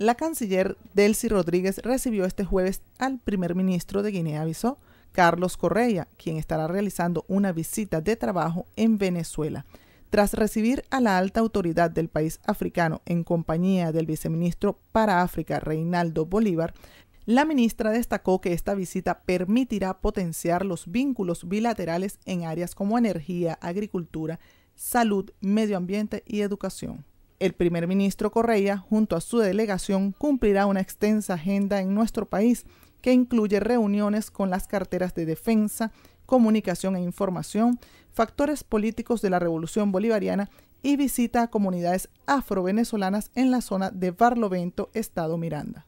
La canciller Delcy Rodríguez recibió este jueves al primer ministro de Guinea-Bissau, Carlos Correa, quien estará realizando una visita de trabajo en Venezuela. Tras recibir a la alta autoridad del país africano en compañía del viceministro para África, Reinaldo Bolívar, la ministra destacó que esta visita permitirá potenciar los vínculos bilaterales en áreas como energía, agricultura, salud, medio ambiente y educación. El primer ministro Correa, junto a su delegación, cumplirá una extensa agenda en nuestro país que incluye reuniones con las carteras de defensa, comunicación e información, factores políticos de la revolución bolivariana y visita a comunidades afrovenezolanas en la zona de Barlovento, Estado Miranda.